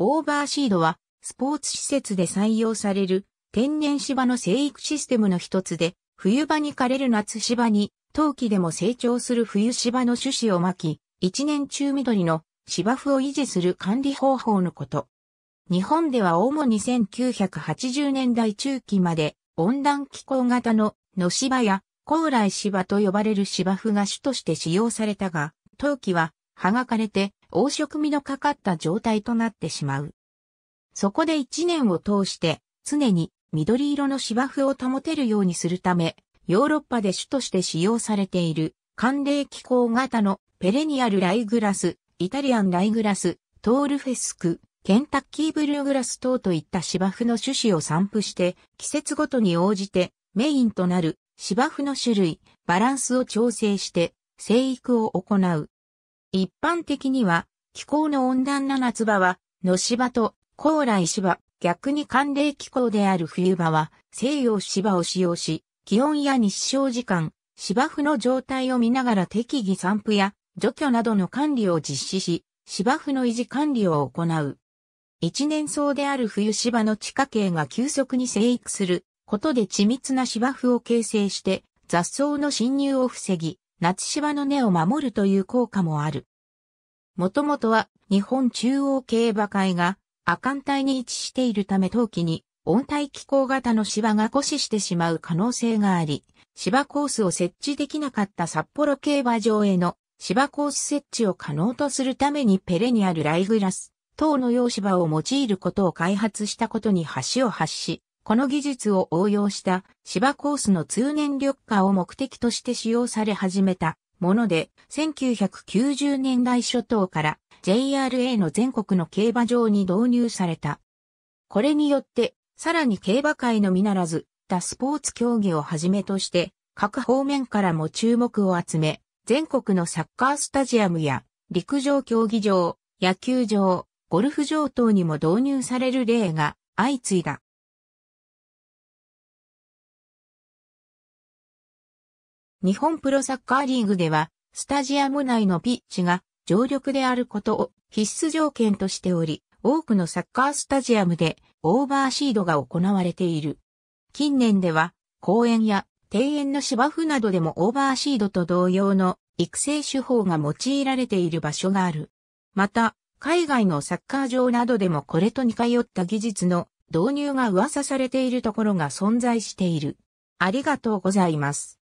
オーバーシードは、スポーツ施設で採用される天然芝の生育システムの一つで、冬場に枯れる夏芝に、冬季でも成長する冬芝の種子をまき、一年中緑の芝生を維持する管理方法のこと。日本では主に1980年代中期まで温暖気候型の野芝や高麗芝と呼ばれる芝生が主として使用されたが、冬季は葉がかれて、黄色味のかかった状態となってしまう。そこで一年を通して、常に緑色の芝生を保てるようにするため、ヨーロッパで種として使用されている、寒冷気候型のペレニアルライグラス、イタリアンライグラス、トールフェスク、ケンタッキーブルーグラス等といった芝生の種子を散布して、季節ごとに応じてメインとなる芝生の種類、バランスを調整して生育を行う。一般的には、気候の温暖な夏場は、野芝と高麗芝、逆に寒冷気候である冬場は、西洋芝を使用し、気温や日照時間、芝生の状態を見ながら適宜散布や除去などの管理を実施し、芝生の維持管理を行う。一年草である冬芝の地下茎が急速に生育することで緻密な芝生を形成して雑草の侵入を防ぎ、夏芝の根を守るという効果もある。もともとは日本中央競馬会が亜寒帯に位置しているため冬季に温帯気候型の芝が固死してしまう可能性があり、芝コースを設置できなかった札幌競馬場への芝コース設置を可能とするためにペレにあるライグラス、等の用芝を用いることを開発したことに橋を発し、この技術を応用した芝コースの通年緑化を目的として使用され始めたもので、1990年代初頭から JRA の全国の競馬場に導入された。これによって、さらに競馬界のみならず、他スポーツ競技をはじめとして、各方面からも注目を集め、全国のサッカースタジアムや陸上競技場、野球場、ゴルフ場等にも導入される例が相次いだ。日本プロサッカーリーグでは、スタジアム内のピッチが常緑であることを必須条件としており、多くのサッカースタジアムでオーバーシードが行われている。近年では、公園や庭園の芝生などでもオーバーシードと同様の育成手法が用いられている場所がある。また、海外のサッカー場などでもこれと似通った技術の導入が噂されているところが存在している。ありがとうございます。